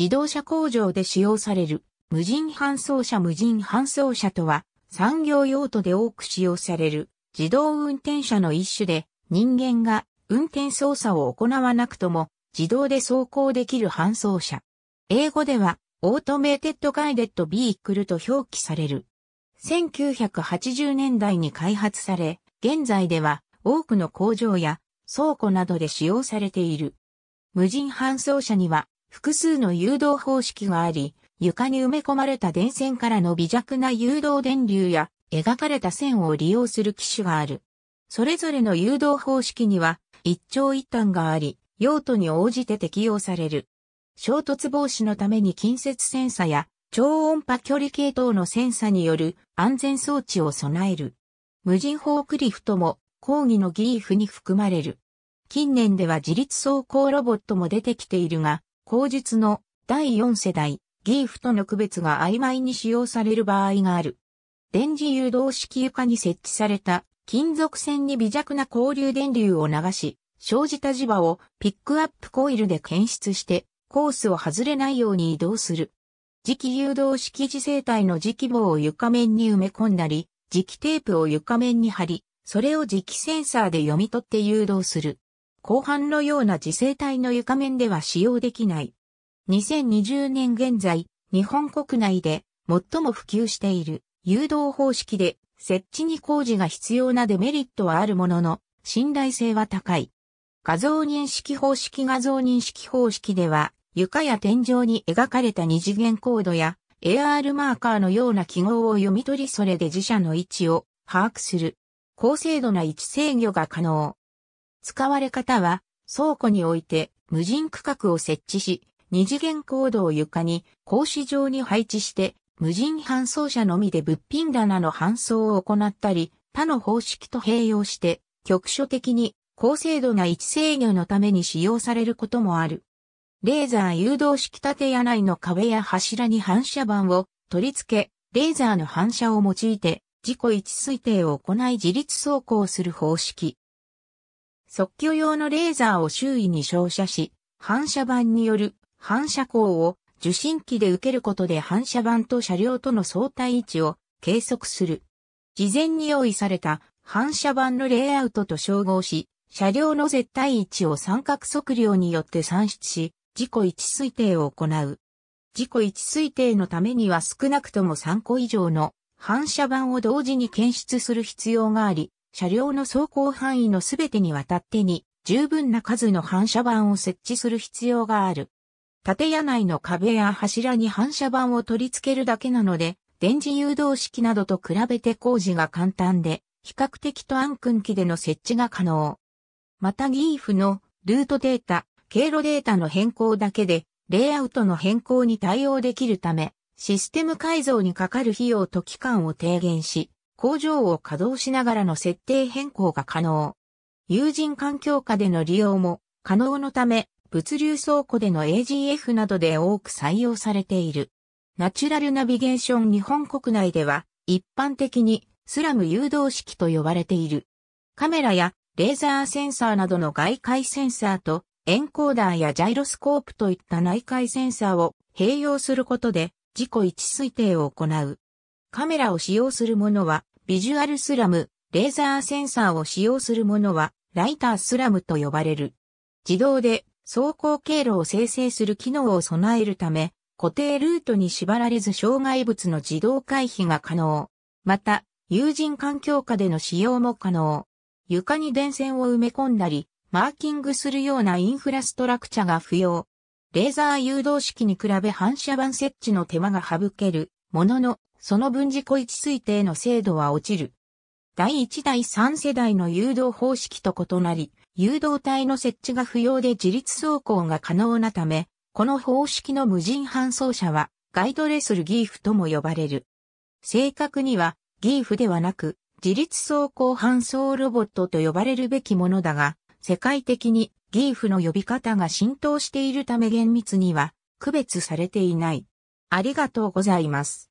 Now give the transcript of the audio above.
自動車工場で使用される無人搬送車無人搬送車とは産業用途で多く使用される自動運転車の一種で人間が運転操作を行わなくとも自動で走行できる搬送車。英語ではオートメーテッドガイデッドビークルと表記される。1980年代に開発され、現在では多くの工場や倉庫などで使用されている。無人搬送車には複数の誘導方式があり、床に埋め込まれた電線からの微弱な誘導電流や描かれた線を利用する機種がある。それぞれの誘導方式には一長一短があり、用途に応じて適用される。衝突防止のために近接センサや超音波距離系統のセンサによる安全装置を備える。無人フォークリフトも抗議のギーフに含まれる。近年では自立走行ロボットも出てきているが、口述の第4世代、ギーフとの区別が曖昧に使用される場合がある。電磁誘導式床に設置された金属線に微弱な交流電流を流し、生じた磁場をピックアップコイルで検出してコースを外れないように移動する。磁気誘導式磁性体の磁気棒を床面に埋め込んだり、磁気テープを床面に貼り、それを磁気センサーで読み取って誘導する。後半のような磁性体の床面では使用できない。2020年現在、日本国内で最も普及している誘導方式で設置に工事が必要なデメリットはあるものの、信頼性は高い。画像認識方式画像認識方式では、床や天井に描かれた二次元コードや AR マーカーのような記号を読み取りそれで自社の位置を把握する。高精度な位置制御が可能。使われ方は、倉庫において無人区画を設置し、二次元コードを床に格子状に配置して、無人搬送車のみで物品棚の搬送を行ったり、他の方式と併用して、局所的に高精度な位置制御のために使用されることもある。レーザー誘導式建屋内の壁や柱に反射板を取り付け、レーザーの反射を用いて、自己位置推定を行い自立走行する方式。測距用のレーザーを周囲に照射し、反射板による反射光を受信機で受けることで反射板と車両との相対位置を計測する。事前に用意された反射板のレイアウトと照合し、車両の絶対位置を三角測量によって算出し、事故位置推定を行う。事故位置推定のためには少なくとも3個以上の反射板を同時に検出する必要があり、車両の走行範囲のすべてにわたってに十分な数の反射板を設置する必要がある。建屋内の壁や柱に反射板を取り付けるだけなので、電磁誘導式などと比べて工事が簡単で、比較的と暗訓機での設置が可能。またギーフのルートデータ、経路データの変更だけで、レイアウトの変更に対応できるため、システム改造にかかる費用と期間を低減し、工場を稼働しながらの設定変更が可能。有人環境下での利用も可能のため、物流倉庫での AGF などで多く採用されている。ナチュラルナビゲーション日本国内では一般的にスラム誘導式と呼ばれている。カメラやレーザーセンサーなどの外界センサーとエンコーダーやジャイロスコープといった内界センサーを併用することで事故位置推定を行う。カメラを使用するものはビジュアルスラム、レーザーセンサーを使用するものは、ライタースラムと呼ばれる。自動で走行経路を生成する機能を備えるため、固定ルートに縛られず障害物の自動回避が可能。また、有人環境下での使用も可能。床に電線を埋め込んだり、マーキングするようなインフラストラクチャが不要。レーザー誘導式に比べ反射板設置の手間が省ける。ものの、その分自己位置推定の精度は落ちる。第1第3世代の誘導方式と異なり、誘導体の設置が不要で自立走行が可能なため、この方式の無人搬送車はガイドレスルギーフとも呼ばれる。正確にはギーフではなく自立走行搬送ロボットと呼ばれるべきものだが、世界的にギーフの呼び方が浸透しているため厳密には区別されていない。ありがとうございます。